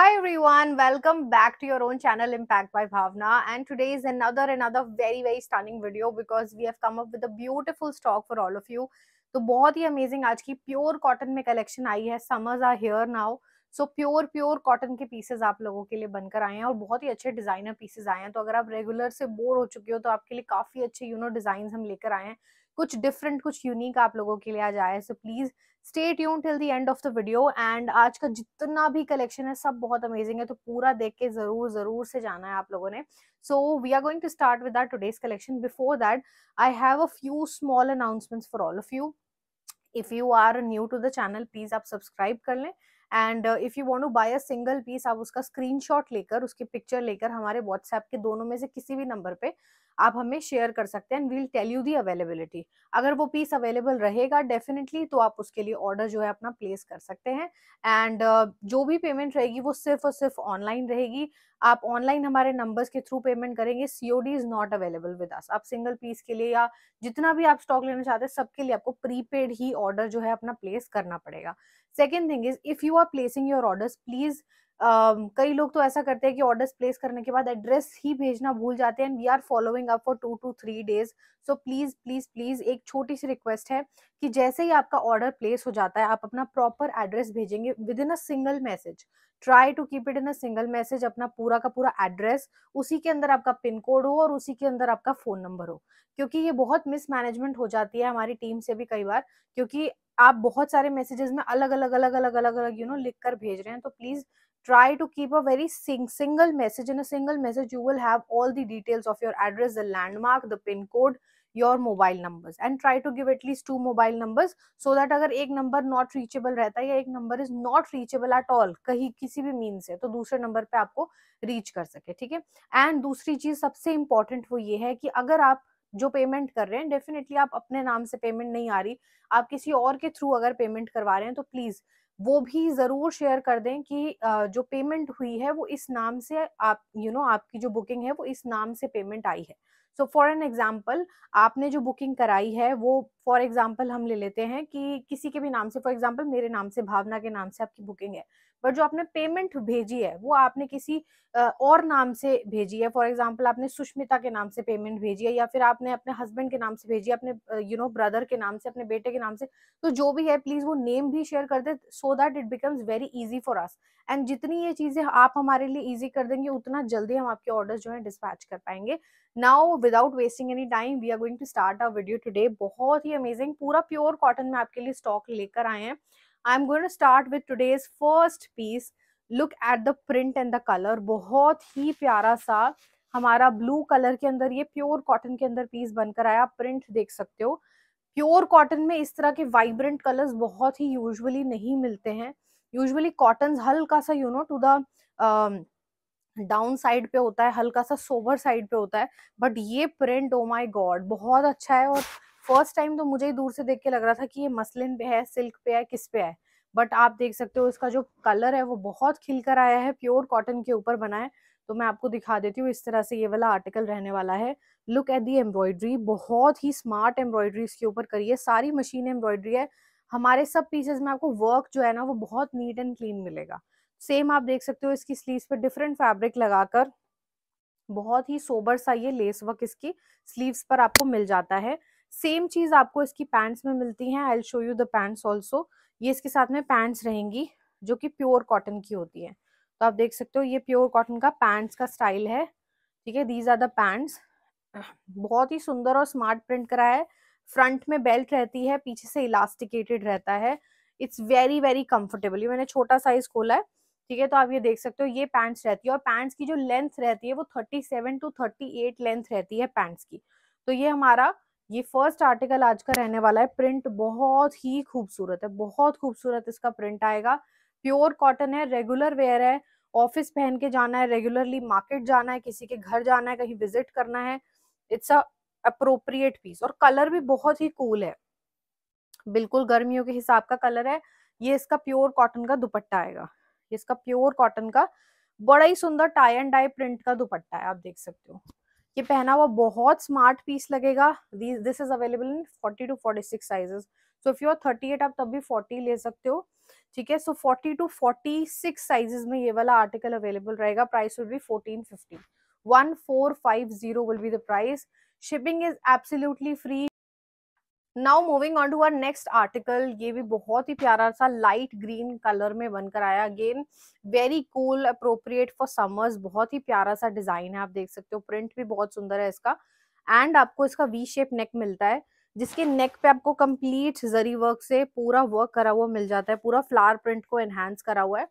Hi everyone, welcome back to your own channel Impact by Bhavna and today is another another very very stunning video because we have come up with a beautiful stock for all of you. तो बहुत ही amazing आज की pure cotton में collection आई है summers are here now so pure pure cotton के pieces आप लोगों के लिए बनकर आए हैं और बहुत ही अच्छे डिजाइनर पीसेज आए हैं तो अगर आप रेगुलर से बोर हो चुके हो तो आपके लिए काफी अच्छे यू नो डिजाइन हम लेकर आए हैं कुछ डिफरेंट कुछ यूनिक आप लोगों के लिए आज जाए so please stay tune till the end of the video and आज का जितना भी कलेक्शन है सब बहुत अमेजिंग है तो पूरा देख के जरूर जरूर से जाना है आप लोगों ने so we are going to start with our collection before that I have a few small announcement for all of you if you are new to the channel please आप सब्सक्राइब कर लें and if you want to buy a single piece आप उसका shot लेकर उसकी picture लेकर हमारे WhatsApp के दोनों में से किसी भी नंबर पे आप हमें शेयर कर सकते हैं and we'll tell you the availability अगर वो पीस अवेलेबल रहेगा डेफिनेटली तो आप उसके लिए ऑर्डर जो है अपना प्लेस कर सकते हैं एंड uh, जो भी पेमेंट रहेगी वो सिर्फ और सिर्फ ऑनलाइन रहेगी आप ऑनलाइन हमारे नंबर्स के थ्रू पेमेंट करेंगे COD is not available with us आप सिंगल पीस के लिए या जितना भी आप स्टॉक लेना चाहते हैं सबके लिए आपको प्रीपेड ही ऑर्डर जो है अपना प्लेस करना पड़ेगा second thing is if you are placing your order please कई लोग तो ऐसा करते हैं कि ऑर्डर्स प्लेस करने के बाद एड्रेस ही भेजना भूल जाते हैं and we are following up for two two three days so please please please एक छोटी सी रिक्वेस्ट है कि जैसे ही आपका ऑर्डर प्लेस हो जाता है आप अपना प्रॉपर एड्रेस भेजेंगे within a single message try to keep it in a single message अपना पूरा का पूरा एड्रेस उसी के अंदर आपका पिन कोड हो और उसी के अंदर आपका फ़ोन नंबर हो क्योंकि ये बहुत मिसमैनेजमेंट हो जाती है हमारी टीम से भी कई बार क्योंकि आप बहुत सारे मैसेजेस में अलग अलग अलग अलग अलग अलग यू नो लिख कर भेज रहे हैं तो please try to keep a very sing single message in a single message you will have all the details of your address the landmark the pin code your mobile numbers and try to give at least two mobile numbers so that agar ek number not reachable rehta hai ya ek number is not reachable at all kahi kisi bhi means से to dusre number pe aapko reach kar sake theek hai and dusri cheez sabse important wo ye hai ki agar aap जो payment कर रहे हैं definitely आप अपने नाम से payment नहीं आ रही आप किसी और के थ्रू अगर पेमेंट करवा रहे हैं तो प्लीज वो भी ज़रूर शेयर कर दें कि जो पेमेंट हुई है वो इस नाम से आप यू you नो know, आपकी जो बुकिंग है वो इस नाम से पेमेंट आई है सो फॉर एन एग्जाम्पल आपने जो बुकिंग कराई है वो फॉर एग्जाम्पल हम ले लेते हैं कि किसी के भी नाम से फॉर एग्जाम्पल मेरे नाम से भावना के नाम से आपकी बुकिंग है बट जो आपने पेमेंट भेजी है वो आपने किसी और नाम से भेजी है फॉर एग्जाम्पल आपने सुष्मिता के नाम से पेमेंट भेजी है या फिर आपने अपने हस्बैंड के नाम से भेजी है अपने यू नो ब्रदर के नाम से अपने बेटे के नाम से तो जो भी है प्लीज वो नेम भी शेयर कर दे so that it becomes very easy for us and जितनी ये चीजें आप हमारे लिए ईजी कर देंगे उतना जल्दी हम आपके ऑर्डर जो है डिस्पैच कर पाएंगे now without wasting any time we are going to start our video today बहुत ही अमेजिंग पूरा प्योर कॉटन में आपके लिए स्टॉक लेकर आए हैं I am going to start with today's first piece look at the print and the colour बहुत ही प्यारा सा हमारा ब्लू कलर के अंदर ये प्योर कॉटन के अंदर पीस बनकर आया आप प्रिंट देख सकते हो प्योर कॉटन में इस तरह के वाइब्रेंट कलर्स बहुत ही यूजुअली नहीं मिलते हैं यूजुअली कॉटन हल्का सा you know to the down side पे होता है हल्का सा सोवर साइड पे होता है बट ये प्रिंट ओ माय गॉड बहुत अच्छा है और फर्स्ट टाइम तो मुझे ही दूर से देख के लग रहा था कि ये मसलिन पे है सिल्क पे है किस पे है बट आप देख सकते हो इसका जो कलर है वो बहुत खिलकर आया है प्योर कॉटन के ऊपर बना है तो मैं आपको दिखा देती हूँ इस तरह से ये वाला आर्टिकल रहने वाला है लुक एट दी एम्ब्रॉयडरी बहुत ही स्मार्ट एम्ब्रॉयडरी इसके ऊपर करी है सारी मशीन एम्ब्रॉयडरी है हमारे सब पीसेज में आपको वर्क जो है ना वो बहुत नीट एंड क्लीन मिलेगा सेम आप देख सकते हो इसकी स्लीव पे डिफरेंट फैब्रिक लगाकर बहुत ही सोबर सा ये लेस वर्क इसकी स्लीव्स पर आपको मिल जाता है सेम चीज़ आपको इसकी पैंट्स में मिलती है I show you the pants also ये इसके साथ में पैंट्स रहेंगी जो कि प्योर कॉटन की होती है तो आप देख सकते हो ये प्योर कॉटन का पैंट्स का स्टाइल है ठीक है दीज आर द पैंट्स बहुत ही सुंदर और स्मार्ट प्रिंट करा है फ्रंट में बेल्ट रहती है पीछे से इलास्टिकेटेड रहता है इट्स वेरी वेरी कंफर्टेबल ये मैंने छोटा साइज खोला है ठीक है तो आप ये देख सकते हो ये पैंट्स रहती है और पैंट्स की जो लेंथ रहती है वो thirty seven to thirty eight length रहती है पैंट्स की तो ये हमारा ये फर्स्ट आर्टिकल आज का रहने वाला है प्रिंट बहुत ही खूबसूरत है बहुत खूबसूरत इसका प्रिंट आएगा प्योर कॉटन है रेगुलर वेयर है ऑफिस पहन के जाना है रेगुलरली मार्केट जाना है किसी के घर जाना है कहीं विजिट करना है इट्स अ अप्रोप्रिएट पीस और कलर भी बहुत ही कूल है बिल्कुल गर्मियों के हिसाब का कलर है ये इसका प्योर कॉटन का दुपट्टा आएगा इसका प्योर कॉटन का बड़ा ही सुंदर टाई एंड डाई प्रिंट का दुपट्टा है आप देख सकते हो ये पहना हुआ बहुत स्मार्ट पीस लगेगा this is available in forty two forty six sizes so if you are thirty eight आप तब भी फोर्टी ले सकते हो ठीक है so forty two forty six sizes में ये वाला आर्टिकल अवेलेबल रहेगा price will be fourteen fifty one four five zero will be the price shipping is absolutely free now moving on to our next article ये भी बहुत ही प्यारा सा लाइट ग्रीन कलर में बनकर आया again very cool appropriate for summers बहुत ही प्यारा सा डिजाइन है आप देख सकते हो प्रिंट भी बहुत सुंदर है इसका एंड आपको इसका वी शेप नेक मिलता है जिसके नेक पे आपको कंप्लीट जरी वर्क से पूरा वर्क करा हुआ मिल जाता है पूरा फ्लावर प्रिंट को एनहेंस करा हुआ है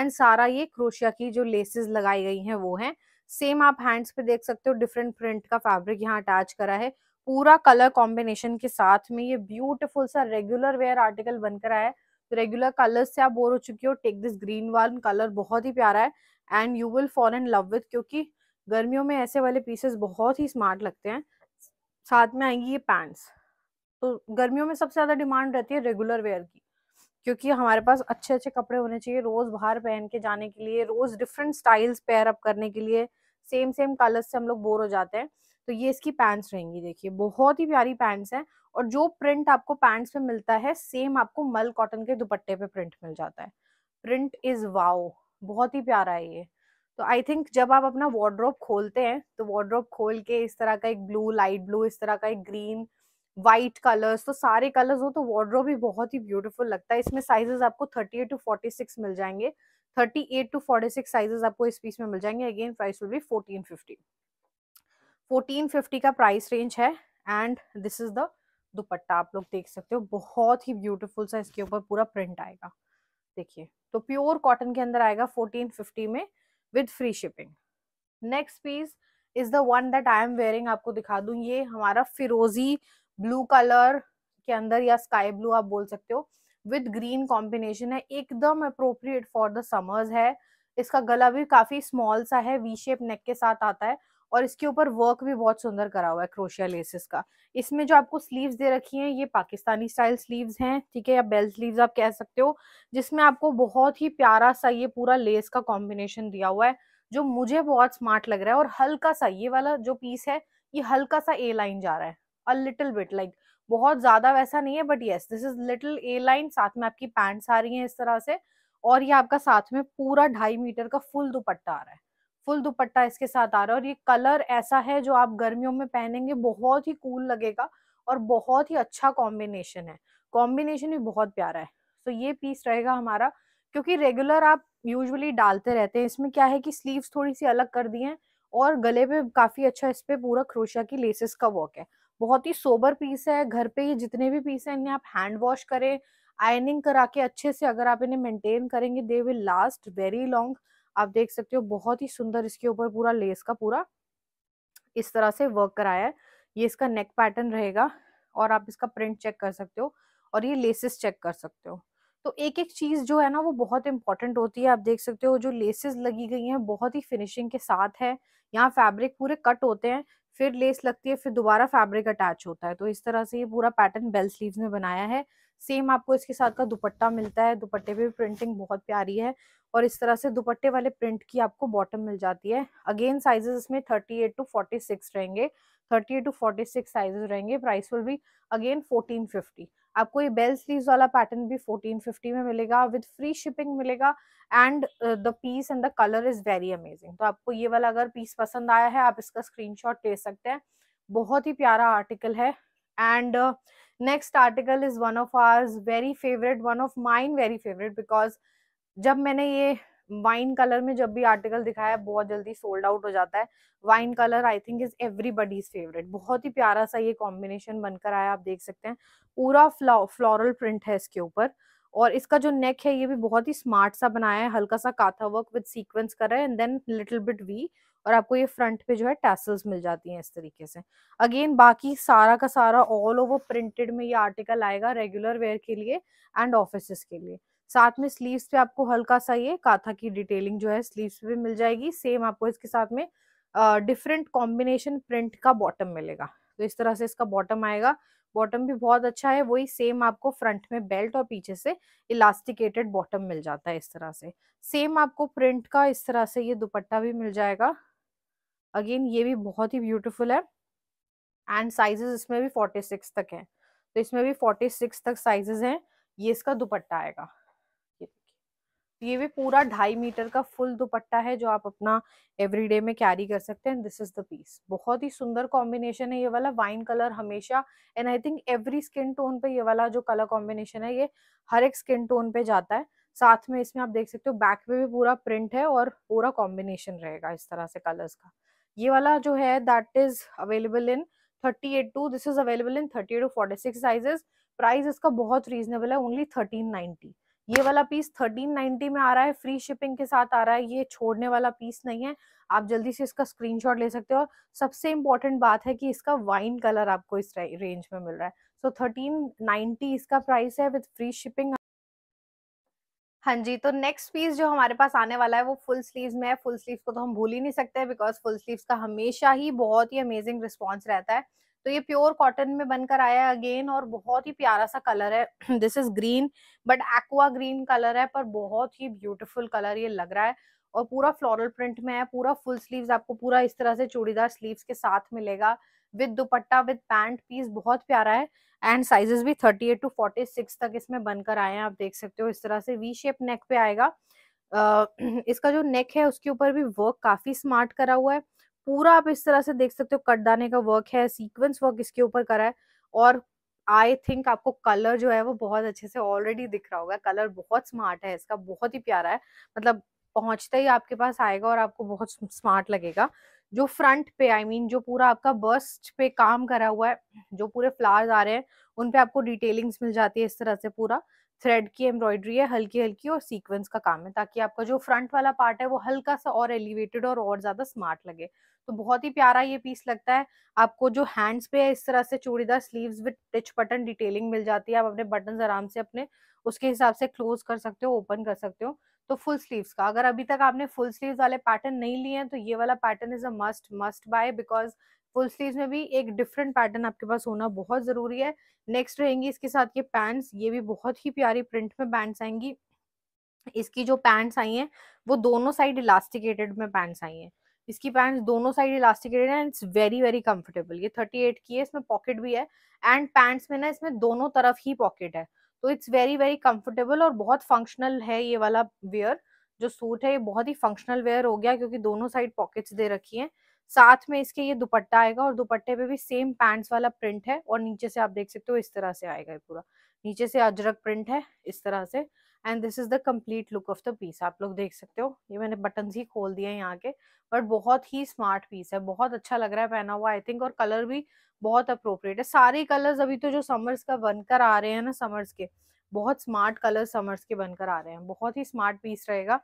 एंड सारा ये क्रोशिया की जो लेसेस लगाई गई हैं वो हैं सेम आप हैंड्स पे देख सकते हो डिफरेंट प्रिंट का फैब्रिक यहाँ अटैच करा है पूरा कलर कॉम्बिनेशन के साथ में ये ब्यूटीफुल सा रेगुलर वेयर आर्टिकल बनकर आया है तो रेगुलर कलर से आप बोर हो चुकी हो take this green one colour बहुत ही प्यारा है and you will fall and love with क्योंकि गर्मियों में ऐसे वाले पीसेस बहुत ही स्मार्ट लगते हैं साथ में आएंगी ये पैंट्स तो गर्मियों में सबसे ज़्यादा डिमांड रहती है रेगुलर वेयर की क्योंकि हमारे पास अच्छे अच्छे कपड़े होने चाहिए रोज़ बाहर पहन के जाने के लिए रोज़ डिफरेंट स्टाइल्स पेयर अप करने के लिए सेम सेम कलर से हम लोग बोर हो जाते हैं तो ये इसकी पैंट्स रहेंगी देखिए बहुत ही प्यारी पैंट्स हैं और जो प्रिंट आपको पैंट्स पे मिलता है सेम आपको मल कॉटन के दुपट्टे पे प्रिंट मिल जाता है प्रिंट इज वाओ बहुत ही प्यारा है ये तो आई थिंक जब आप अपना वार्ड्रोप खोलते हैं तो वार्ड्रोप खोल के इस तरह का एक ब्लू लाइट ब्लू इस तरह का एक ग्रीन वाइट कलर्स तो सारे कलर्स हो तो वार्ड्रोब भी बहुत ही ब्यूटीफुल लगता है इसमें साइजेस आपको 38 टू 46 मिल जाएंगे 38 टू 46 साइजेस आपको इस पीस में मिल जाएंगे अगेन प्राइस विल बी 1450 1450 का प्राइस रेंज है and this is the dupatta आप लोग देख सकते हो बहुत ही ब्यूटीफुल सा इसके ऊपर पूरा प्रिंट आएगा देखिए तो प्योर कॉटन के अंदर आएगा 1450 में with free shipping next piece is the one that I am wearing आपको दिखा दूं ये हमारा फिरोजी ब्लू कलर के अंदर या स्काई ब्लू आप बोल सकते हो विद ग्रीन कॉम्बिनेशन है एकदम अप्रोप्रिएट फॉर द समर्स है इसका गला भी काफी स्मॉल सा है वी शेप नेक के साथ आता है और इसके ऊपर वर्क भी बहुत सुंदर करा हुआ है क्रोशिया लेसेस का इसमें जो आपको स्लीव्स दे रखी हैं ये पाकिस्तानी स्टाइल स्लीव्स हैं ठीक है या बेल स्लीव्स आप कह सकते हो जिसमें आपको बहुत ही प्यारा सा ये पूरा लेस का कॉम्बिनेशन दिया हुआ है जो मुझे बहुत स्मार्ट लग रहा है और हल्का सा ये वाला जो पीस है ये हल्का सा ए लाइन जा रहा है अ लिटिल बिट लाइक बहुत ज्यादा वैसा नहीं है but yes this is little A line साथ में आपकी पैंट्स आ रही है इस तरह से और ये आपका साथ में पूरा ढाई मीटर का फुल दुपट्टा आ रहा है फुल दुपट्टा इसके साथ आ रहा है और ये कलर ऐसा है जो आप गर्मियों में पहनेंगे बहुत ही कूल लगेगा और बहुत ही अच्छा कॉम्बिनेशन है कॉम्बिनेशन भी बहुत प्यारा है तो ये पीस रहेगा हमारा क्योंकि रेगुलर आप यूजुअली डालते रहते हैं इसमें क्या है कि स्लीव्स थोड़ी सी अलग कर दी हैं और गले पे काफी अच्छा इस पे पूरा क्रोशिया की लेसेस का वर्क है बहुत ही सोबर पीस है घर पे ये जितने भी पीस हैं इन्हें आप हैंड वॉश करें आयनिंग करा के अच्छे से अगर आप इन्हें मेंटेन करेंगे they will last very long आप देख सकते हो बहुत ही सुंदर इसके ऊपर पूरा लेस का पूरा इस तरह से वर्क कराया है ये इसका नेक पैटर्न रहेगा और आप इसका प्रिंट चेक कर सकते हो और ये लेसेस चेक कर सकते हो तो एक एक चीज़ जो है ना वो बहुत इंपॉर्टेंट होती है आप देख सकते हो जो लेसेस लगी गई हैं बहुत ही फिनिशिंग के साथ है यहाँ फैब्रिक पूरे कट होते हैं फिर लेस लगती है फिर दोबारा फैब्रिक अटैच होता है तो इस तरह से ये पूरा पैटर्न बेल स्लीव में बनाया है सेम आपको इसके साथ का दुपट्टा मिलता है दुपट्टे पे भी प्रिंटिंग बहुत प्यारी है और इस तरह से दुपट्टे वाले प्रिंट की आपको बॉटम मिल जाती है अगेन साइजेस इसमें 38 टू 46 रहेंगे 38 टू 46 साइजेस रहेंगे प्राइस विल भी अगेन 1450 आपको ये बेल स्लीव वाला पैटर्न भी 1450 में मिलेगा विद फ्री शिपिंग मिलेगा and the piece and the colour is very amazing तो आपको ये वाला अगर पीस पसंद आया है आप इसका स्क्रीनशॉट ले सकते हैं बहुत ही प्यारा आर्टिकल है and next article is one of our very favourite one of mine very favourite because जब मैंने ये वाइन कलर में जब भी आर्टिकल दिखाया बहुत जल्दी सोल्ड आउट हो जाता है wine colour I think is everybody's favourite बहुत ही प्यारा सा ये कॉम्बिनेशन बनकर आया आप देख सकते हैं पूरा फ्लोरल प्रिंट है इसके ऊपर और इसका जो नेक है ये भी बहुत ही स्मार्ट सा बनाया है हल्का सा काथा वर्क विद सीक्वेंस कर रहा है and then little bit V और आपको ये फ्रंट पे जो है टैसल्स मिल जाती हैं इस तरीके से अगेन बाकी सारा का सारा ऑल ओवर प्रिंटेड में ये आर्टिकल आएगा रेगुलर वेयर के लिए एंड ऑफिस के लिए साथ में स्लीव्स पे आपको हल्का सा ये काथा की डिटेलिंग जो है स्लीव्स पे भी मिल जाएगी सेम आपको इसके साथ में डिफरेंट कॉम्बिनेशन प्रिंट का बॉटम मिलेगा तो इस तरह से इसका बॉटम आएगा बॉटम भी बहुत अच्छा है वही सेम आपको फ्रंट में बेल्ट और पीछे से इलास्टिकेटेड बॉटम मिल जाता है इस तरह से सेम आपको प्रिंट का इस तरह से ये दुपट्टा भी मिल जाएगा अगेन ये भी बहुत ही ब्यूटीफुल है एंड साइजेस इसमें भी 46 तक है तो इसमें भी 46 तक साइजेस हैं ये इसका दुपट्टा आएगा ये भी पूरा ढाई मीटर का फुल दुपट्टा है जो आप अपना एवरीडे में कैरी कर सकते हैं दिस इज द पीस बहुत ही सुंदर कॉम्बिनेशन है ये वाला वाइन कलर हमेशा and I think every skin tone पे ये वाला जो कलर कॉम्बिनेशन है ये हर एक स्किन टोन पे जाता है साथ में इसमें आप देख सकते हो बैक पे भी पूरा प्रिंट है और पूरा कॉम्बिनेशन रहेगा इस तरह से कलर्स का ये वाला जो है that is available in thirty eight to this is available in thirty eight to forty six sizes price इसका बहुत रीजनेबल है ओनली थर्टीन नाइनटी ये वाला पीस 1390 में आ रहा है फ्री शिपिंग के साथ आ रहा है ये छोड़ने वाला पीस नहीं है आप जल्दी से इसका स्क्रीनशॉट ले सकते हो और सबसे इम्पोर्टेंट बात है कि इसका वाइन कलर आपको इस रेंज में मिल रहा है सो थर्टीन नाइनटी इसका प्राइस है विथ फ्री शिपिंग हाँ जी तो नेक्स्ट पीस जो हमारे पास आने वाला है वो फुल स्लीव्स में है फुल स्लीव्स को तो हम भूल ही नहीं सकते बिकॉज फुल स्लीव्स का हमेशा ही बहुत ही अमेजिंग रिस्पॉन्स रहता है तो ये प्योर कॉटन में बनकर आया है अगेन और बहुत ही प्यारा सा कलर है this is green but aqua green colour है पर बहुत ही ब्यूटीफुल कलर ये लग रहा है और पूरा फ्लोरल प्रिंट में है पूरा फुल स्लीव्स आपको पूरा इस तरह से चूड़ीदार स्लीव्स के साथ मिलेगा with dupatta with pant piece बहुत प्यारा है एंड साइजेस भी 38 टू सिक्स तक इसमें बनकर आए हैं आप देख सकते हो इस तरह से वी शेप नेक पे आएगा इसका जो नेक है उसके ऊपर भी वर्क काफी स्मार्ट करा हुआ है पूरा आप इस तरह से देख सकते हो कटदाने का वर्क है सीक्वेंस वर्क इसके ऊपर करा है और आई थिंक आपको कलर जो है वो बहुत अच्छे से ऑलरेडी दिख रहा होगा कलर बहुत स्मार्ट है इसका बहुत ही प्यारा है मतलब पहुंचता ही आपके पास आएगा और आपको बहुत स्मार्ट लगेगा जो फ्रंट पे आई I मीन mean, जो पूरा आपका बस्ट पे काम करा हुआ है जो पूरे फ्लावर्स आ रहे हैं उन पे आपको डिटेलिंग्स मिल जाती है इस तरह से पूरा थ्रेड की एम्ब्रॉयडरी है हल्की हल्की और सीक्वेंस का काम है ताकि आपका जो फ्रंट वाला पार्ट है वो हल्का सा और एलिवेटेड और और ज्यादा स्मार्ट लगे तो बहुत ही प्यारा ये पीस लगता है आपको जो हैंड्स पे है इस तरह से चूड़ीदार स्लीव्स विद टिच बटन डिटेलिंग मिल जाती है आप अपने बटन आराम से अपने उसके हिसाब से क्लोज कर सकते हो ओपन कर सकते हो तो फुल स्लीव्स का अगर अभी तक आपने फुल स्लीव्स वाले पैटर्न नहीं लिए हैं तो ये वाला pattern is a must must buy because full sleeve में भी एक डिफरेंट पैटर्न आपके पास होना बहुत ज़रूरी है नेक्स्ट रहेंगी इसके साथ ये पैंट्स ये भी बहुत ही प्यारी प्रिंट में पैंट्स आएंगी इसकी जो पैंट्स आई हैं वो दोनों साइड इलास्टिकेटेड में पैंट्स आई हैं इसकी पैंट्स दोनों साइड इलास्टिकेटेड हैं इट्स वेरी वेरी कंफर्टेबल ये 38 की है इसमें पॉकेट भी है एंड पैंट्स में ना इसमें दोनों तरफ ही पॉकेट है तो इट्स वेरी वेरी कंफर्टेबल और बहुत फंक्शनल है ये वाला वेयर जो सूट है ये बहुत ही फंक्शनल वेयर हो गया क्योंकि दोनों साइड पॉकेट्स दे रखी हैं साथ में इसके ये दुपट्टा आएगा और दुपट्टे पे भी सेम पैंट्स वाला प्रिंट है और नीचे से आप देख सकते हो इस तरह से आएगा पूरा नीचे से अजरक प्रिंट है इस तरह से and this is the complete look of the piece आप लोग देख सकते हो ये मैंने बटन ही खोल दिया है यहाँ के बट बहुत ही स्मार्ट पीस है बहुत अच्छा लग रहा है पहना हुआ आई थिंक और कलर भी बहुत अप्रोप्रिएट है सारे कलर्स अभी तो जो समर्स का बनकर आ रहे हैं ना समर्स के बहुत स्मार्ट कलर समर्स के बनकर आ रहे हैं बहुत ही स्मार्ट पीस रहेगा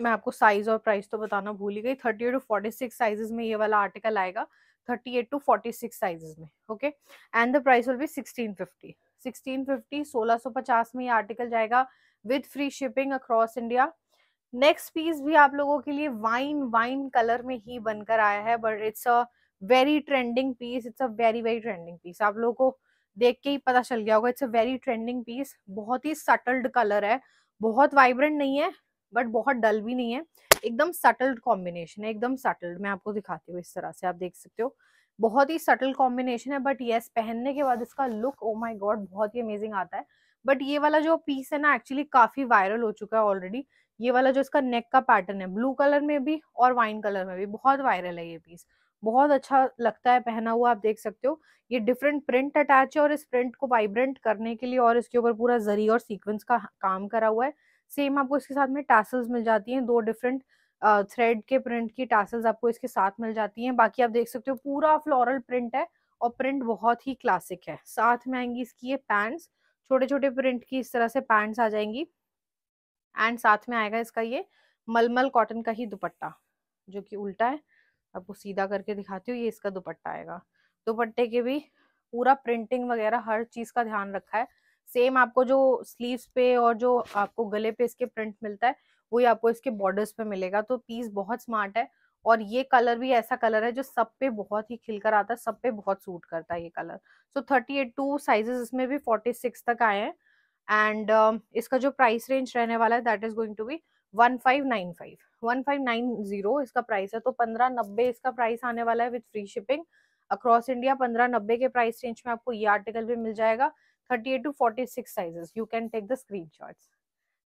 मैं आपको साइज और प्राइस तो बताना भूल ही गई thirty two forty six sizes में ये वाला आर्टिकल आएगा thirty eight to forty six sizes में okay and the price will be sixteen fifty sixteen fifty सोलह सौ पचास में ये आर्टिकल जाएगा with free shipping across India next piece भी आप लोगों के लिए वाइन वाइन कलर में ही बनकर आया है but it's a very trending piece it's a very very trending piece आप लोगों को देख के ही पता चल गया होगा it's a very trending piece बहुत ही सटल्ड कलर है बहुत वाइब्रेंट नहीं है बट बहुत डल भी नहीं है एकदम सटल्ड कॉम्बिनेशन है एकदम सटल्ड मैं आपको दिखाती हूँ इस तरह से आप देख सकते हो बहुत ही सटल कॉम्बिनेशन है बट येस पहनने के बाद इसका लुक ओ माई गॉड बहुत ही अमेजिंग आता है बट ये वाला जो पीस है ना एक्चुअली काफी वायरल हो चुका है ऑलरेडी ये वाला जो इसका नेक का पैटर्न है ब्लू कलर में भी और वाइन कलर में भी बहुत वायरल है ये पीस बहुत अच्छा लगता है पहना हुआ आप देख सकते हो ये डिफरेंट प्रिंट अटैच है और इस प्रिंट को वाइब्रेंट करने के लिए और इसके ऊपर पूरा जरी और सीक्वेंस का काम करा हुआ है सेम आपको इसके साथ में टासल्स मिल जाती हैं दो डिफरेंट थ्रेड के प्रिंट की टासल्स आपको इसके साथ मिल जाती हैं बाकी आप देख सकते हो पूरा फ्लोरल प्रिंट है और प्रिंट बहुत ही क्लासिक है साथ में आएंगी इसकी ये पैंट्स छोटे छोटे प्रिंट की इस तरह से पैंट्स आ जाएंगी एंड साथ में आएगा इसका ये मलमल कॉटन का ही दुपट्टा जो कि उल्टा है आपको सीधा करके दिखाती हूँ ये इसका दुपट्टा आएगा दुपट्टे के भी पूरा प्रिंटिंग वगैरह हर चीज़ का ध्यान रखा है सेम आपको जो स्लीव्स पे और जो आपको गले पे इसके प्रिंट मिलता है वही आपको इसके बॉर्डर्स पे मिलेगा तो पीस बहुत स्मार्ट है और ये कलर भी ऐसा कलर है जो सब पे बहुत ही खिलकर आता है सब पे बहुत सूट करता है ये colour so thirty eight to sizes इसमें भी फोर्टी सिक्स तक आए हैं एंड uh, um, इसका जो प्राइस रेंज रहने वाला है that is going to be one five nine five one five nine zero इसका प्राइस है तो पंद्रह नब्बे इसका प्राइस आने वाला है with free shipping across India पंद्रह नब्बे के प्राइस रेंज में आपको ये आर्टिकल भी मिल जाएगा 38 to 46 sizes you can take the screenshots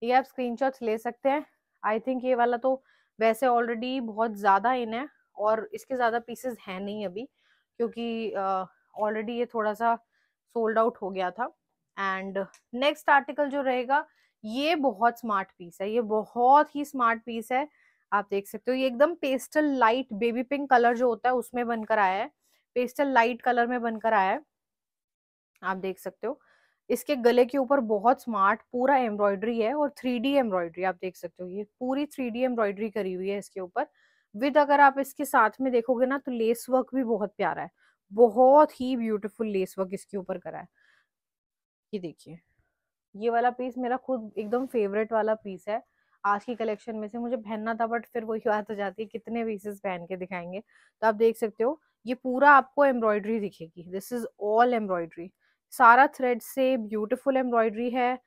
ये आप शॉट ले सकते हैं आई थिंक ये वाला तो वैसे ऑलरेडी बहुत ज़्यादा इन है और इसके ज़्यादा पीसेस हैं नहीं अभी क्योंकि ऑलरेडी uh, ये थोड़ा सा सोल्ड आउट हो गया था एंड नेक्स्ट आर्टिकल जो रहेगा ये बहुत स्मार्ट पीस है ये बहुत ही स्मार्ट पीस है आप देख सकते हो ये एकदम pastel light baby pink colour जो होता है उसमें बनकर आया है पेस्टल लाइट कलर में बनकर आया है आप देख सकते हो इसके गले के ऊपर बहुत स्मार्ट पूरा एम्ब्रॉयडरी है और थ्री डी एम्ब्रॉयडरी आप देख सकते हो ये पूरी थ्री डी एम्ब्रॉयडरी करी हुई है इसके ऊपर विद अगर आप इसके साथ में देखोगे ना तो लेस वर्क भी बहुत प्यारा है बहुत ही ब्यूटीफुल लेस वर्क इसके ऊपर करा है ये देखिए ये वाला पीस मेरा खुद एकदम फेवरेट वाला पीस है आज की कलेक्शन में से मुझे पहनना था बट फिर वही बात हो जाती है कितने पीसेस पहन के दिखाएंगे तो आप देख सकते हो ये पूरा आपको एम्ब्रॉयडरी दिखेगी दिस इज ऑल एम्ब्रॉयडरी सारा थ्रेड से ब्यूटीफुल एम्ब्रॉयडरी है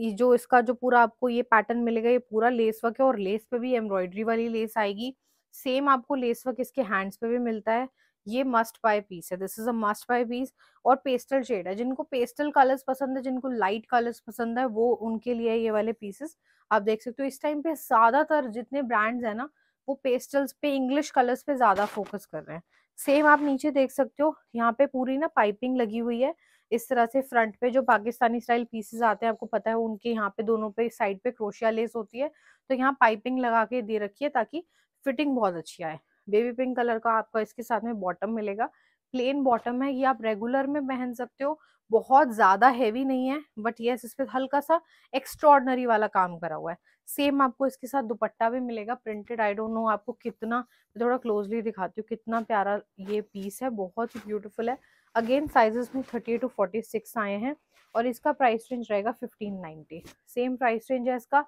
जो इसका जो पूरा आपको ये पैटर्न मिलेगा ये पूरा लेस वर्क है और लेस पे भी एम्ब्रॉयडरी वाली लेस आएगी सेम आपको लेस वर्क इसके हैंड्स पे भी मिलता है ये मस्ट बाय पीस है this is a must buy piece और पेस्टल शेड है जिनको पेस्टल कलर्स पसंद है जिनको लाइट कलर्स पसंद है वो उनके लिए ये वाले पीसेस आप देख सकते हो इस टाइम पे ज्यादातर जितने ब्रांड्स है ना वो पेस्टल्स पे इंग्लिश कलर्स पे ज्यादा फोकस कर रहे हैं सेम आप नीचे देख सकते हो यहाँ पे पूरी ना पाइपिंग लगी हुई है इस तरह से फ्रंट पे जो पाकिस्तानी स्टाइल पीसेस आते हैं आपको पता है उनके यहाँ पे दोनों पे साइड पे क्रोशिया लेस होती है तो यहाँ पाइपिंग लगा के दे रखी है ताकि फिटिंग बहुत अच्छी आए बेबी पिंक कलर का आपका इसके साथ में बॉटम मिलेगा प्लेन बॉटम है ये आप रेगुलर में पहन सकते हो बहुत ज़्यादा हैवी नहीं है बट यस इस पर हल्का सा एक्स्ट्रॉर्डनरी वाला काम करा हुआ है सेम आपको इसके साथ दुपट्टा भी मिलेगा प्रिंटेड आई डोंट नो आपको कितना थोड़ा क्लोजली दिखाती हूँ कितना प्यारा ये पीस है बहुत ही ब्यूटीफुल है अगेन साइजेस में थर्टी टू फोर्टी सिक्स आए हैं और इसका प्राइस रेंज रहेगा fifteen ninety same price range है इसका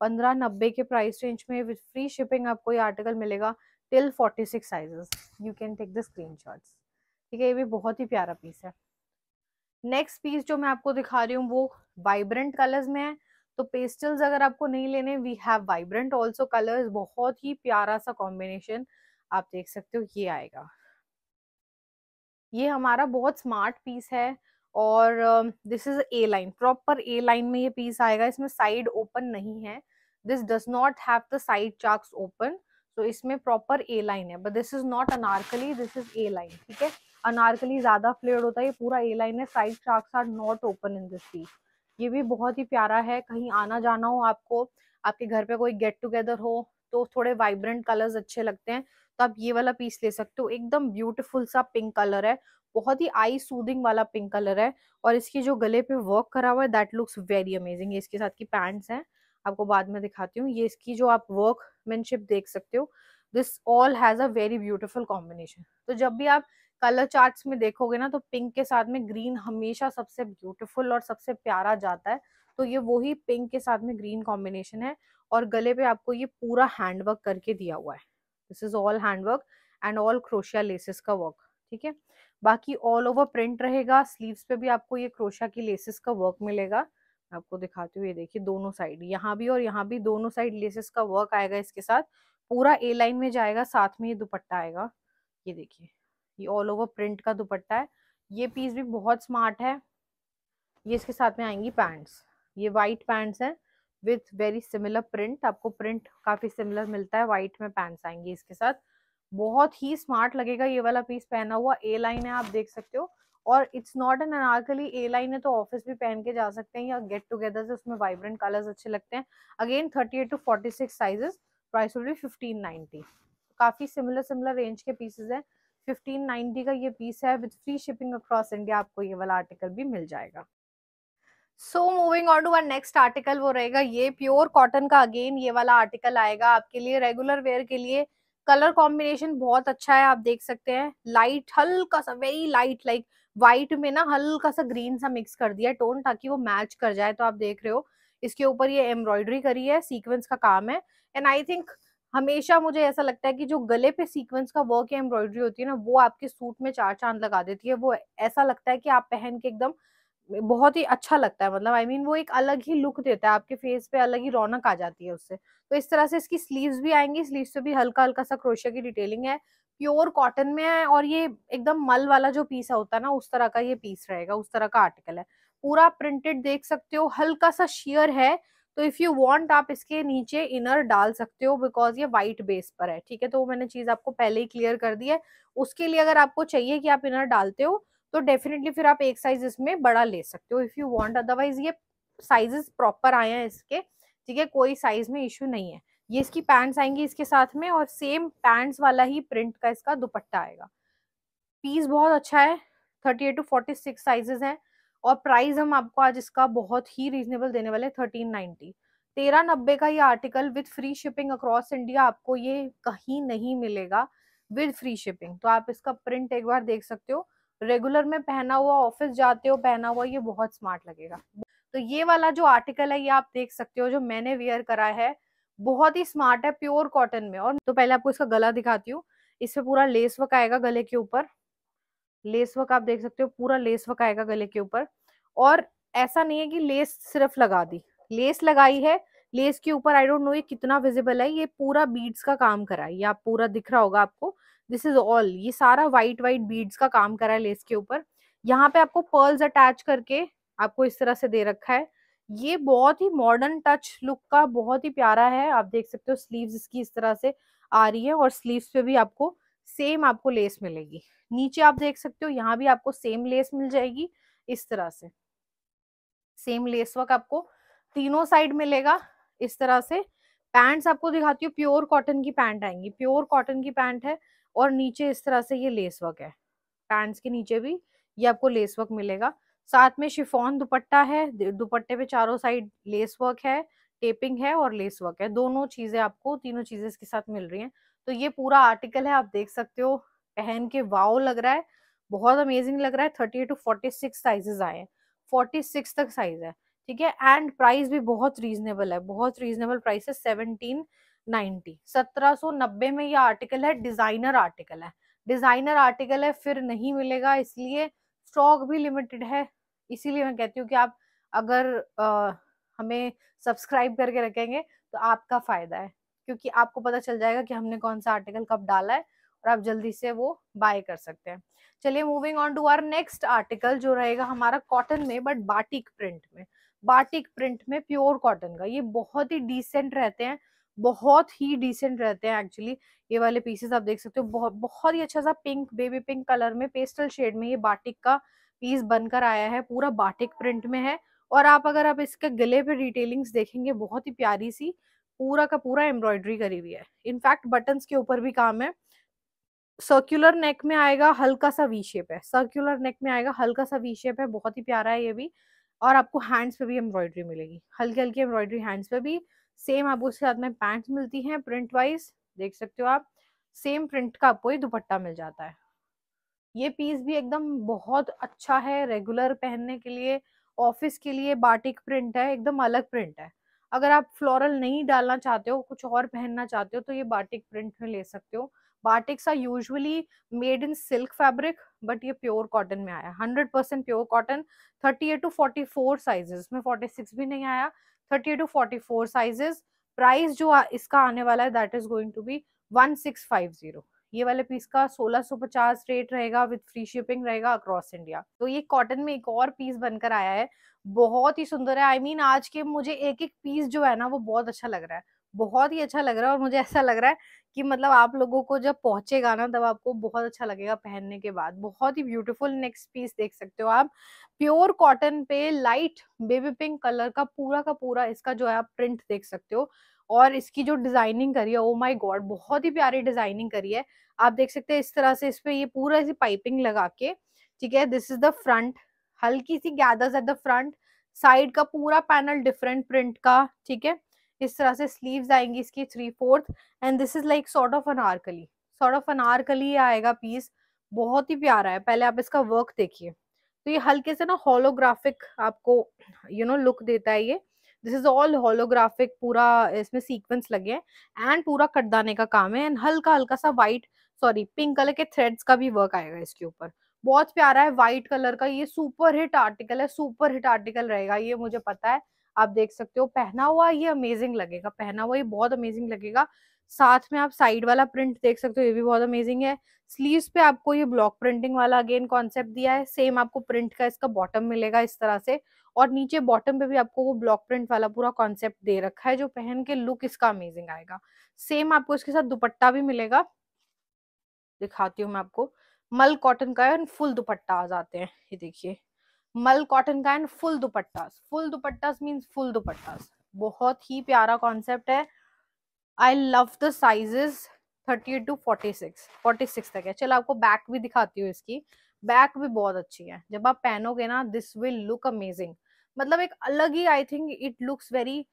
पंद्रह नब्बे के प्राइस रेंज में विद फ्री शिपिंग आपको ये आर्टिकल मिलेगा till forty six sizes you can take the screen shots ठीक है ये भी बहुत ही प्यारा पीस है नेक्स्ट पीस जो मैं आपको दिखा रही हूँ वो वाइब्रेंट कलर्स में है तो पेस्टल्स अगर आपको नहीं लेने we have vibrant also colours बहुत ही प्यारा सा कॉम्बिनेशन आप देख सकते हो ये आएगा ये हमारा बहुत स्मार्ट पीस है और this is a line proper a line में ये पीस आएगा इसमें साइड ओपन नहीं है this does not have the side चार्क्स ओपन तो इसमें प्रॉपर ए लाइन है but this is not anarkali this is a line ठीक है अनारकली ज़्यादा फ्लेयर होता है ये पूरा ए लाइन है साइड शार्क्स are not open in this piece ये भी बहुत ही प्यारा है कहीं आना जाना हो आपको आपके घर पे कोई गेट टुगेदर हो तो थोड़े वाइब्रेंट कलर्स अच्छे लगते हैं तो आप ये वाला पीस ले सकते हो एकदम ब्यूटीफुल सा पिंक कलर है बहुत ही आई सूदिंग वाला पिंक कलर है और इसकी जो गले पे वर्क करा हुआ है दैट लुक्स वेरी अमेजिंग इसके साथ की पैंट्स हैं आपको बाद में दिखाती हूँ ये इसकी जो आप वर्कमैनशिप देख सकते हो this all has a very beautiful combination तो जब भी आप कलर चार्ट्स में देखोगे ना तो पिंक के साथ में ग्रीन हमेशा सबसे ब्यूटीफुल और सबसे प्यारा जाता है तो ये वही पिंक के साथ में ग्रीन कॉम्बिनेशन है और गले पे आपको ये पूरा हैंडवर्क करके दिया हुआ है this is all handwork and all crochet laces का वर्क ठीक है बाकी ऑल ओवर प्रिंट रहेगा स्लीव्स पे भी आपको ये क्रोशिया की लेसेस का वर्क मिलेगा मैं आपको दिखाती हूँ ये देखिए दोनों साइड यहाँ भी और यहाँ भी दोनों साइड लेसेस का वर्क आएगा इसके साथ पूरा ए लाइन में जाएगा साथ में ये दुपट्टा आएगा ये देखिए ये ऑल ओवर प्रिंट का दुपट्टा है ये पीस भी बहुत स्मार्ट है ये इसके साथ में आएंगी पैंट्स ये वाइट पैंट्स है विथ वेरी सिमिलर प्रिंट आपको प्रिंट काफ़ी सिमिलर मिलता है वाइट में पैंट्स आएंगी इसके साथ बहुत ही स्मार्ट लगेगा ये वाला पीस पहना हुआ ए लाइन है आप देख सकते हो और it's not an anarkali a line है तो ऑफिस भी पहन के जा सकते हैं या गेट टुगेदर से उसमें वाइब्रेंट कलर्स अच्छे लगते हैं again thirty eight to forty six sizes price will be fifteen ninety काफ़ी सिमिलर सिमिलर रेंज के पीसेज हैं फिफ्टीन नाइन्टी का ये पीस है with free shipping across India आपको ये वाला आर्टिकल भी मिल जाएगा so moving on to one next article वो रहेगा ये प्योर कॉटन का अगेन ये वाला आर्टिकल आएगा आपके लिए रेगुलर वेयर के लिए कलर कॉम्बिनेशन बहुत अच्छा है आप देख सकते हैं लाइट हल्का सा वेरी लाइट लाइक व्हाइट में ना हल्का सा ग्रीन सा मिक्स कर दिया टोन ताकि वो मैच कर जाए तो आप देख रहे हो इसके ऊपर ये एम्ब्रॉयडरी करी है सीक्वेंस का काम है एंड आई थिंक हमेशा मुझे ऐसा लगता है कि जो गले पे सीक्वेंस का वर्क या एम्ब्रॉयडरी होती है ना वो आपके सूट में चार चांद लगा देती है वो ऐसा लगता है कि आप पहन के एकदम बहुत ही अच्छा लगता है मतलब आई मीन वो एक अलग ही लुक देता है आपके फेस पे अलग ही रौनक आ जाती है उससे तो इस तरह से इसकी स्लीव्स भी आएंगी स्लीव्स पे भी हल्का हल्का सा क्रोशिया की डिटेलिंग है प्योर कॉटन में है और ये एकदम मल वाला जो पीस होता है ना उस तरह का ये पीस रहेगा उस तरह का आर्टिकल है पूरा प्रिंटेड देख सकते हो हल्का सा शियर है तो इफ़ यू वांट आप इसके नीचे इनर डाल सकते हो बिकॉज ये वाइट बेस पर है ठीक है तो वो मैंने चीज़ आपको पहले ही क्लियर कर दी है उसके लिए अगर आपको चाहिए कि आप इनर डालते हो तो डेफिनेटली फिर आप एक साइज इसमें बड़ा ले सकते हो इफ़ यू वॉन्ट अदरवाइज ये साइजेस प्रॉपर आए हैं इसके ठीक है कोई साइज में इश्यू नहीं है ये इसकी पैंट्स आएंगी इसके साथ में और सेम पैंट्स वाला ही प्रिंट का इसका दुपट्टा आएगा पीस बहुत अच्छा है thirty eight to forty six sizes हैं और प्राइस हम आपको आज इसका बहुत ही रीजनेबल देने वाले थर्टीन नाइनटी तेरह नब्बे का ये article with free shipping across India आपको ये कहीं नहीं मिलेगा विद फ्री शिपिंग तो आप इसका प्रिंट एक बार देख सकते हो रेगुलर में पहना हुआ ऑफिस जाते हो पहना हुआ ये बहुत स्मार्ट लगेगा तो ये वाला जो आर्टिकल है ये आप देख सकते हो जो मैंने वेयर करा है बहुत ही स्मार्ट है प्योर कॉटन में और तो पहले आपको इसका गला दिखाती हूँ इसमें पूरा लेस वक आएगा गले के ऊपर लेस वर्क आप देख सकते हो पूरा लेस वर्क आएगा गले के ऊपर और ऐसा नहीं है कि लेस सिर्फ लगा दी लेस लगाई है लेस के ऊपर आई डोंट नो ये कितना विजिबल है ये पूरा बीड्स का काम करा है ये पूरा दिख रहा होगा आपको दिस इज ऑल ये सारा वाइट वाइट बीड्स का काम करा है लेस के ऊपर यहाँ पे आपको पर्ल्स अटैच करके आपको इस तरह से दे रखा है ये बहुत ही मॉडर्न टच लुक का बहुत ही प्यारा है आप देख सकते हो स्लीव्स इसकी इस तरह से आ रही है और स्लीव्स पे भी आपको सेम आपको लेस मिलेगी नीचे आप देख सकते हो यहाँ भी आपको सेम लेस मिल जाएगी इस तरह से सेम लेस वर्क आपको तीनों साइड मिलेगा इस तरह से पैंट्स आपको दिखाती हूँ प्योर कॉटन की पैंट आएंगी प्योर कॉटन की पैंट है और नीचे इस तरह से ये लेस वर्क है पैंट्स के नीचे भी ये आपको लेस वर्क मिलेगा साथ में शिफॉन दुपट्टा है दुपट्टे पे चारों साइड लेस वर्क है टेपिंग है और लेस वर्क है दोनों चीजें आपको तीनों चीजें इसके साथ मिल रही हैं तो ये पूरा आर्टिकल है आप देख सकते हो पहन के वाओ लग रहा है बहुत अमेजिंग लग रहा है thirty two forty six sizes आए हैं फोर्टी सिक्स तक साइज है ठीक है एंड प्राइस भी बहुत रीजनेबल है बहुत रीजनेबल प्राइस है सेवनटीन नाइनटी सत्रह सो नब्बे में ये आर्टिकल है डिजाइनर आर्टिकल है डिजाइनर आर्टिकल है फिर नहीं मिलेगा इसलिए स्टॉक भी लिमिटेड है इसीलिए मैं कहती हूँ कि आप अगर आ, हमें सब्सक्राइब करके रखेंगे तो आपका फायदा है क्योंकि आपको पता चल जाएगा कि हमने कौन सा आर्टिकल कब डाला है और आप जल्दी से वो बाय कर सकते हैं चलिए moving on to our next article जो रहेगा हमारा कॉटन में बट बाटिक प्रिंट में बाटिक प्रिंट में प्योर कॉटन का ये बहुत ही डिसेंट रहते हैं बहुत ही डिसेंट रहते हैं एक्चुअली ये वाले पीसेस आप देख सकते हो बहुत बहुत ही अच्छा सा पिंक बेबी पिंक कलर में पेस्टल शेड में ये बाटिक का पीस बनकर आया है पूरा बाटिक प्रिंट में है और आप अगर आप इसके गले पे डिटेलिंग्स देखेंगे बहुत ही प्यारी सी पूरा का पूरा एम्ब्रॉयडरी करी हुई है इनफैक्ट बटन्स के ऊपर भी काम है सर्कुलर नेक में आएगा हल्का सा वी शेप है सर्कुलर नेक में आएगा हल्का सा वी शेप है बहुत ही प्यारा है ये भी और आपको हैंड्स पे भी एम्ब्रॉयडरी मिलेगी हल्की हल्की एम्ब्रॉयडरी हैंड्स पे भी सेम आपको उसके साथ में पैंट्स मिलती हैं प्रिंट वाइज देख सकते हो आप सेम प्रिंट का आपको ये दुपट्टा मिल जाता है ये पीस भी एकदम बहुत अच्छा है रेगुलर पहनने के लिए ऑफिस के लिए बाटिक प्रिंट है एकदम अलग प्रिंट है अगर आप फ्लोरल नहीं डालना चाहते हो कुछ और पहनना चाहते हो तो ये बाटिक प्रिंट में ले सकते हो batiks are usually made in silk fabric but ये प्योर कॉटन में आया 100% percent pure cotton 38 to 44 sizes में 46 भी नहीं आया 38 टू 44 साइजेस प्राइस जो आ, इसका आने वाला है that is going to be 1650 ये वाले पीस का 1650 रेट रहेगा विद फ्री शिपिंग रहेगा अक्रॉस इंडिया तो ये कॉटन में एक और पीस बनकर आया है बहुत ही सुंदर है आई I मीन mean, आज के मुझे एक एक पीस जो है ना वो बहुत अच्छा लग रहा है बहुत ही अच्छा लग रहा है और मुझे ऐसा लग रहा है कि मतलब आप लोगों को जब पहुंचेगा ना तब आपको बहुत अच्छा लगेगा पहनने के बाद बहुत ही ब्यूटीफुल नेक्स्ट पीस देख सकते हो आप प्योर कॉटन पे लाइट बेबी पिंक कलर का पूरा का पूरा इसका जो है आप प्रिंट देख सकते हो और इसकी जो डिजाइनिंग करी है ओ माय गॉड बहुत ही प्यारी डिजाइनिंग करी है आप देख सकते हैं इस तरह से इस पे ये पूरा ऐसी पाइपिंग लगा के ठीक है दिस इज द फ्रंट हल्की सी gathers at the front side का पूरा पैनल डिफरेंट प्रिंट का ठीक है इस तरह से स्लीव्स आएंगी इसकी three fourth and this is like sort of anarkali sort of anarkali आएगा पीस बहुत ही प्यारा है पहले आप इसका वर्क देखिए तो ये हल्के से ना होलोग्राफिक आपको यू नो लुक देता है ये दिस इज ऑल होलोग्राफिक पूरा इसमें सीक्वेंस लगे हैं एंड पूरा कटदाने का काम है एंड हल्का हल्का सा व्हाइट सॉरी पिंक कलर के थ्रेड्स का भी वर्क आएगा इसके ऊपर बहुत प्यारा है व्हाइट कलर का ये सुपर हिट आर्टिकल है सुपर हिट आर्टिकल रहेगा ये मुझे पता है आप देख सकते हो पहना हुआ ये अमेजिंग लगेगा पहना हुआ ये बहुत अमेजिंग लगेगा साथ में आप साइड वाला प्रिंट देख सकते हो ये भी बहुत अमेजिंग है स्लीव्स पे आपको ये ब्लॉक प्रिंटिंग वाला अगेन कॉन्सेप्ट दिया है सेम आपको प्रिंट का इसका बॉटम मिलेगा इस तरह से और नीचे बॉटम पे भी आपको वो ब्लॉक प्रिंट वाला पूरा कॉन्सेप्ट दे रखा है जो पहन के लुक इसका अमेजिंग आएगा सेम आपको इसके साथ दुपट्टा भी मिलेगा दिखाती हूँ मैं आपको मल कॉटन का एंड फुल दुपट्टा आ जाते हैं ये देखिए मल कॉटन का and full dupatta full dupatta means full dupatta बहुत ही प्यारा कॉन्सेप्ट है I love the sizes thirty eight to forty six forty six तक है चलो आपको बैक भी दिखाती हूँ इसकी बैक भी बहुत अच्छी है जब आप पहनोगे ना दिस विल लुक अमेजिंग मतलब एक अलग ही I think it looks very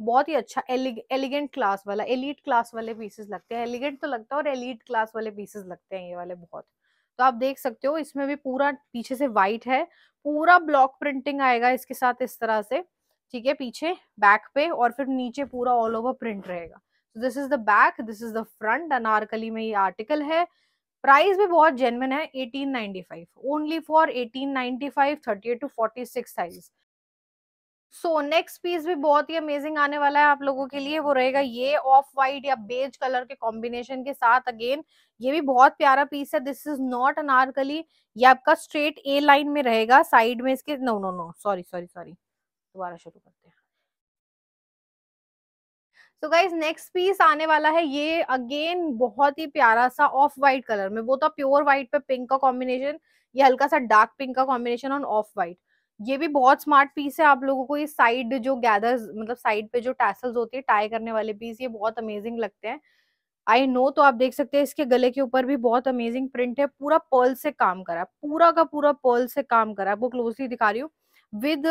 बहुत ही अच्छा एलिगेंट क्लास वाला एलिट क्लास वाले पीसेस लगते हैं एलिगेंट तो लगता है और एलिट क्लास वाले पीसेस लगते हैं ये वाले बहुत तो आप देख सकते हो इसमें भी पूरा पीछे से वाइट है पूरा ब्लॉक प्रिंटिंग आएगा इसके साथ इस तरह से ठीक है पीछे बैक पे और फिर नीचे पूरा ऑल ओवर प्रिंट रहेगा this is the back this is the front anarkali में ये आर्टिकल है प्राइस भी बहुत जेनविन है eighteen ninety five only for eighteen ninety 1895 38 to forty six size so next piece भी बहुत ही अमेजिंग आने वाला है आप लोगों के लिए वो रहेगा ये ऑफ वाइट या बेज कलर के कॉम्बिनेशन के साथ अगेन ये भी बहुत प्यारा पीस है दिस इज नॉट अनारकली ये आपका स्ट्रेट ए लाइन में रहेगा साइड में इसके no no no sorry sorry sorry दोबारा शुरू करते हैं तो गाइज नेक्स्ट पीस आने वाला है ये अगेन बहुत ही प्यारा सा ऑफ वाइट कलर में वो था प्योर व्हाइट पे पिंक का कॉम्बिनेशन ये हल्का सा डार्क पिंक का कॉम्बिनेशन ऑन ऑफ व्हाइट ये भी बहुत स्मार्ट पीस है आप लोगों को ये साइड जो गैदर्स मतलब साइड पे जो टैसल्स होती है टाई करने वाले पीस ये बहुत अमेजिंग लगते हैं आई नो तो आप देख सकते हैं इसके गले के ऊपर भी बहुत अमेजिंग प्रिंट है पूरा पर्ल से काम करा पूरा का पूरा पर्ल से काम करा आपको क्लोजली दिखा रही हूँ विद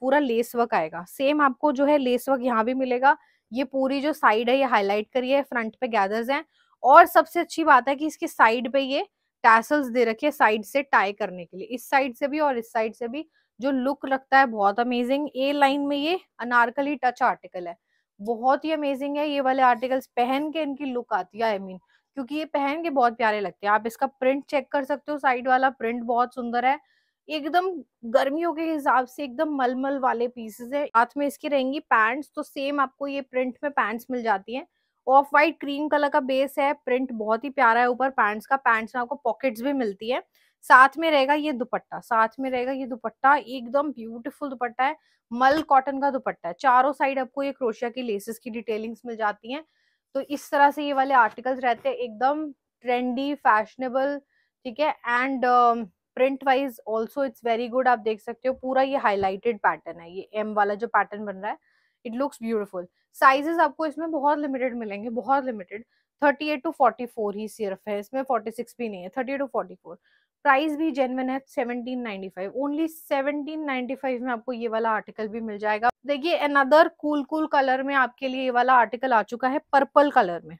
पूरा लेस वर्क आएगा सेम आपको जो है लेस वर्क यहाँ भी मिलेगा ये पूरी जो साइड है ये हाईलाइट करिए फ्रंट पे गैदर्स हैं और सबसे अच्छी बात है कि इसके साइड पे ये टैसल्स दे रखे साइड से टाई करने के लिए इस साइड से भी और इस साइड से भी जो लुक रखता है बहुत अमेजिंग ए लाइन में ये अनारकली टच आर्टिकल है बहुत ही अमेजिंग है ये वाले आर्टिकल्स पहन के इनकी लुक आती है आई मीन क्योंकि ये पहन के बहुत प्यारे लगते हैं आप इसका प्रिंट चेक कर सकते हो साइड वाला प्रिंट बहुत सुंदर है एकदम गर्मियों के हिसाब से एकदम मलमल वाले पीसेस है हाथ में इसकी रहेंगी पैंट्स तो सेम आपको ये प्रिंट में पैंट्स मिल जाती हैं ऑफ वाइट क्रीम कलर का बेस है प्रिंट बहुत ही प्यारा है ऊपर पैंट्स का पैंट्स में आपको पॉकेट्स भी मिलती है साथ में रहेगा ये दुपट्टा साथ में रहेगा ये दुपट्टा एकदम ब्यूटीफुल दुपट्टा है मल कॉटन का दुपट्टा है चारों साइड आपको ये क्रोशिया की लेसेस की डिटेलिंग्स मिल जाती हैं तो इस तरह से ये वाले आर्टिकल्स रहते हैं एकदम ट्रेंडी फैशनेबल ठीक है and print wise also it's very good आप देख सकते हो पूरा ये हाईलाइटेड पैटर्न है ये एम वाला जो पैटर्न बन रहा है इट लुक्स ब्यूटिफुल साइजेस आपको इसमें बहुत लिमिटेड मिलेंगे बहुत लिमिटेड 38 टू 44 ही सिर्फ है इसमें 46 भी नहीं है 38 टू 44 प्राइस भी जेनवन है 1795 ओनली 1795 में आपको ये वाला आर्टिकल भी मिल जाएगा देखिए अनदर कूल कूल कलर में आपके लिए ये वाला आर्टिकल आ चुका है पर्पल कलर में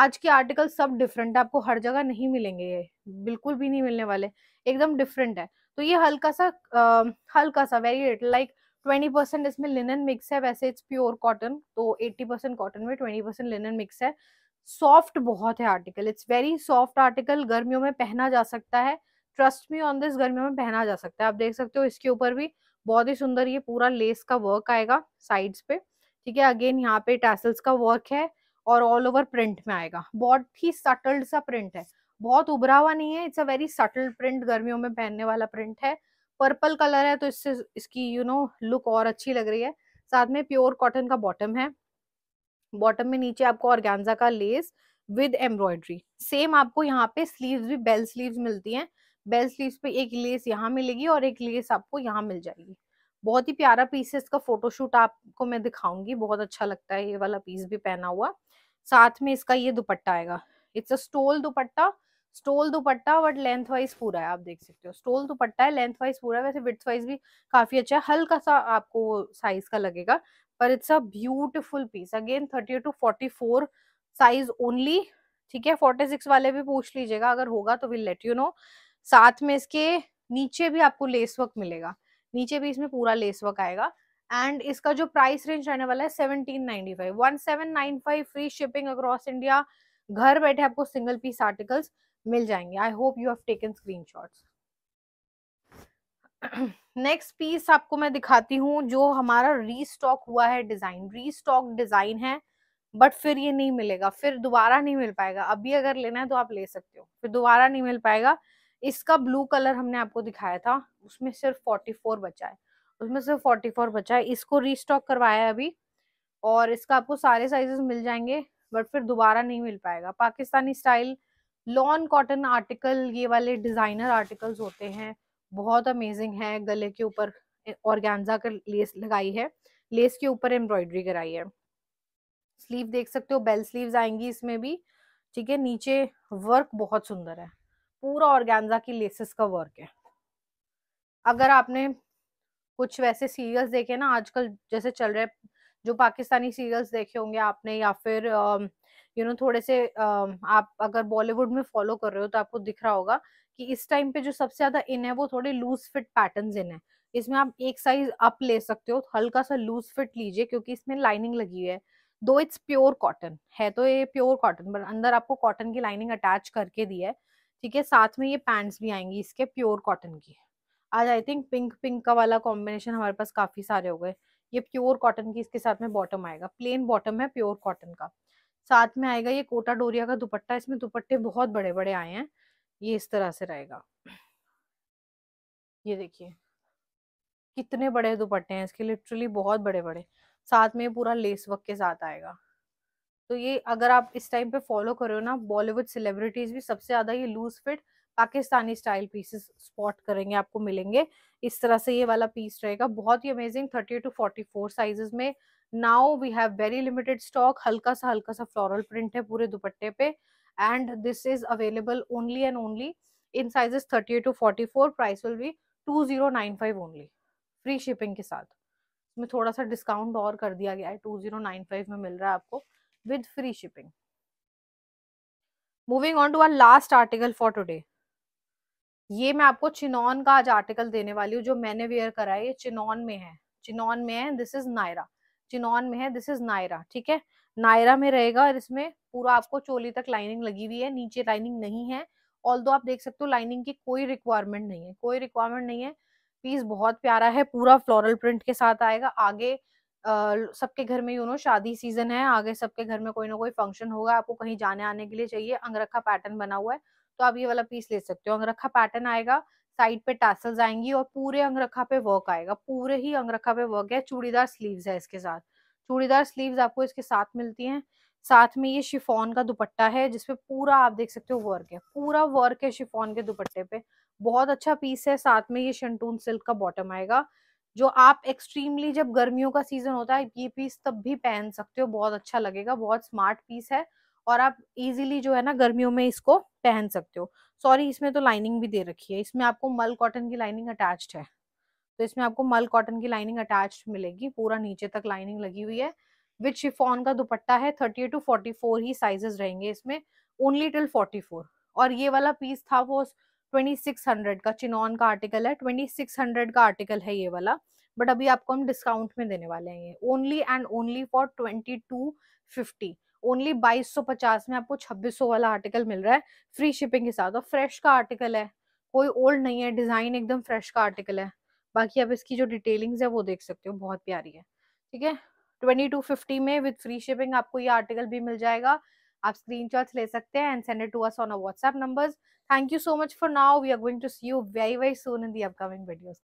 आज के आर्टिकल सब डिफरेंट है आपको हर जगह नहीं मिलेंगे ये बिल्कुल भी नहीं मिलने वाले एकदम डिफरेंट है तो ये हल्का सा आ, हल्का सा very like like, twenty percent इसमें लिनन मिक्स है वैसे इट्स प्योर कॉटन तो एट्टी परसेंट कॉटन में ट्वेंटी परसेंट लिनन मिक्स है सॉफ्ट बहुत है article it's very soft article गर्मियों में पहना जा सकता है ट्रस्ट मी ऑन दिस गर्मियों में पहना जा सकता है आप देख सकते हो इसके ऊपर भी बहुत ही सुंदर ये पूरा लेस का वर्क आएगा साइड्स पे ठीक है अगेन यहाँ पे टैसल्स का वर्क है और ऑल ओवर प्रिंट में आएगा बहुत ही सटल्ड सा प्रिंट है बहुत उभरा हुआ नहीं है it's a very subtle print गर्मियों में पहनने वाला प्रिंट है पर्पल कलर है तो इससे इसकी यू नो लुक और अच्छी लग रही है साथ में प्योर कॉटन का बॉटम है बॉटम में नीचे आपको ऑर्गेन्जा का लेस विद एम्ब्रॉयडरी सेम आपको यहाँ पे स्लीव्स भी बेल स्लीव्स मिलती हैं बेल स्लीव्स पे एक लेस यहाँ मिलेगी और एक लेस आपको यहाँ मिल जाएगी बहुत ही प्यारा पीस है इसका फोटोशूट आपको मैं दिखाऊंगी बहुत अच्छा लगता है ये वाला पीस भी पहना हुआ साथ में इसका ये दुपट्टा आएगा it's a stole dupatta stole dupatta but length wise पूरा है आप देख सकते हो स्टोल दुपट्टा है लेंथ वाइज पूरा वैसे विथ वाइज भी काफी अच्छा है हल्का सा आपको साइज का लगेगा पर it's a beautiful piece again thirty two forty four size only ठीक है फोर्टी सिक्स वाले भी पूछ लीजिएगा अगर होगा तो विल लेट यू नो साथ में इसके नीचे भी आपको लेस वर्क मिलेगा नीचे भी इसमें पूरा लेस वर्क आएगा एंड इसका जो प्राइस रेंज रहने वाला है seventeen ninety five one seven nine five free shipping across India घर बैठे आपको सिंगल पीस आर्टिकल्स मिल जाएंगे I hope you have taken screenshots next piece आपको मैं दिखाती हूँ जो हमारा रीस्टॉक हुआ है डिजाइन रीस्टॉक डिजाइन है बट फिर ये नहीं मिलेगा फिर दोबारा नहीं मिल पाएगा अभी अगर लेना है तो आप ले सकते हो फिर दोबारा नहीं मिल पाएगा इसका ब्लू कलर हमने आपको दिखाया था उसमें सिर्फ फोर्टी फोर बचा है उसमें सिर्फ फोर्टी फोर बचा है इसको रीस्टॉक करवाया है अभी और इसका आपको सारे साइजेस मिल जाएंगे बट फिर दोबारा नहीं मिल पाएगा Pakistani style lawn cotton article ये वाले डिजाइनर आर्टिकल्स होते हैं बहुत अमेजिंग है गले के ऊपर ऑर्गेन्जा का लेस लगाई है लेस के ऊपर एम्ब्रॉयडरी कराई है स्लीव देख सकते हो बेल स्लीव्स आएंगी इसमें भी ठीक है नीचे वर्क बहुत सुंदर है पूरा ऑर्गेन्जा की लेसेस का वर्क है अगर आपने कुछ वैसे सीरियल्स देखे ना आजकल जैसे चल रहे जो पाकिस्तानी सीरियल्स देखे होंगे आपने या फिर यू नो थोड़े से आप अगर बॉलीवुड में फॉलो कर रहे हो तो आपको दिख रहा होगा कि इस टाइम पे जो सबसे ज्यादा इन है वो थोड़े लूज फिट पैटर्न इन है इसमें आप एक साइज अप ले सकते हो हल्का सा लूज फिट लीजिए क्योंकि इसमें लाइनिंग लगी हुई है दो इट्स प्योर कॉटन है तो ये प्योर कॉटन बट अंदर आपको कॉटन की लाइनिंग अटैच करके दी है ठीक है साथ में ये पैंट्स भी आएंगी इसके प्योर कॉटन की आज आई थिंक पिंक पिंक का वाला कॉम्बिनेशन हमारे पास काफी सारे हो गए ये प्योर कॉटन की इसके साथ में बॉटम आएगा प्लेन बॉटम है प्योर कॉटन का साथ में आएगा ये कोटा डोरिया का दुपट्टा इसमें दुपट्टे बहुत बड़े बड़े आए हैं ये इस तरह से रहेगा ये देखिए कितने बड़े दुपट्टे हैं इसके लिटरली बहुत बड़े बड़े साथ में पूरा लेस वर्क के साथ आएगा तो ये अगर आप इस टाइम पे फॉलो करो ना बॉलीवुड सेलिब्रिटीज भी सबसे ज्यादा ये loose fit Pakistani style pieces spot करेंगे आपको मिलेंगे इस तरह से ये वाला पीस रहेगा बहुत ही amazing thirty two forty four sizes में now we have very limited stock हल्का सा हल्का सा फ्लोरल प्रिंट है पूरे दुपट्टे पे and this is available only and only in sizes thirty two forty four price will be two zero nine five only free shipping के साथ इसमें थोड़ा सा डिस्काउंट और कर दिया गया है टू जीरो नाइन फाइव में मिल रहा है आपको with free shipping moving on to our last article for today ये मैं आपको चिनौन का आज आर्टिकल देने वाली हूँ जो मैंने वेयर करा है ये चिनौन में है चिनौन में है दिस इज नायरा चिनौन में है दिस इज नायरा ठीक है नायरा में रहेगा और इसमें पूरा आपको चोली तक लाइनिंग लगी हुई है नीचे लाइनिंग नहीं है ऑल आप देख सकते हो लाइनिंग की कोई रिक्वायरमेंट नहीं है कोई रिक्वायरमेंट नहीं है पीस बहुत प्यारा है पूरा फ्लोरल प्रिंट के साथ आएगा आगे सबके घर में यू नो शादी सीजन है आगे सबके घर में कोई ना कोई फंक्शन होगा आपको कहीं जाने आने के लिए चाहिए अंगरखा पैटर्न बना हुआ है तो आप ये वाला पीस ले सकते हो अंगरखा पैटर्न आएगा साइड पे टैसल्स आएंगी और पूरे अंगरखा पे वर्क आएगा पूरे ही अंगरखा पे वर्क है चूड़ीदार स्लीव्स है इसके साथ चूड़ीदार स्लीव्स आपको इसके साथ मिलती हैं साथ में ये शिफोन का दुपट्टा है जिसपे पूरा आप देख सकते हो वर्क है पूरा वर्क है शिफोन के दुपट्टे पे बहुत अच्छा पीस है साथ में ये शंटून सिल्क का बॉटम आएगा जो आप एक्सट्रीमली जब गर्मियों का सीजन होता है ये पीस तब भी पहन सकते हो बहुत अच्छा लगेगा बहुत स्मार्ट पीस है और आप इजीली जो है ना गर्मियों में इसको पहन सकते हो सॉरी इसमें तो लाइनिंग भी दे रखी है इसमें आपको मल कॉटन की लाइनिंग अटैच्ड है तो इसमें आपको मल कॉटन की लाइनिंग अटैच मिलेगी पूरा नीचे तक लाइनिंग लगी हुई है विद शिफॉन का दुपट्टा है थर्टी टू फोर्टी फोर ही साइजेस रहेंगे इसमें ओनली टिल फोर्टी फोर और ये वाला पीस था वो ट्वेंटी सिक्स हंड्रेड का चिनॉन का आर्टिकल है ट्वेंटी सिक्स हंड्रेड का आर्टिकल है ये वाला बट अभी आपको हम डिस्काउंट में देने वाले हैं ये only and only for twenty two fifty only 2250 में आपको 2600 वाला आर्टिकल मिल रहा है फ्री शिपिंग के साथ और फ्रेश का आर्टिकल है कोई ओल्ड नहीं है डिजाइन एकदम फ्रेश का आर्टिकल है बाकी आप इसकी जो डिटेलिंग्स है वो देख सकते हो बहुत प्यारी है ठीक है ट्वेंटी टू फिफ्टी में विद फ्री शिपिंग आपको ये आर्टिकल भी मिल जाएगा आप शॉट ले सकते हैं and send it to us on WhatsApp numbers thank you so much for now we are going to see you very very soon in the upcoming videos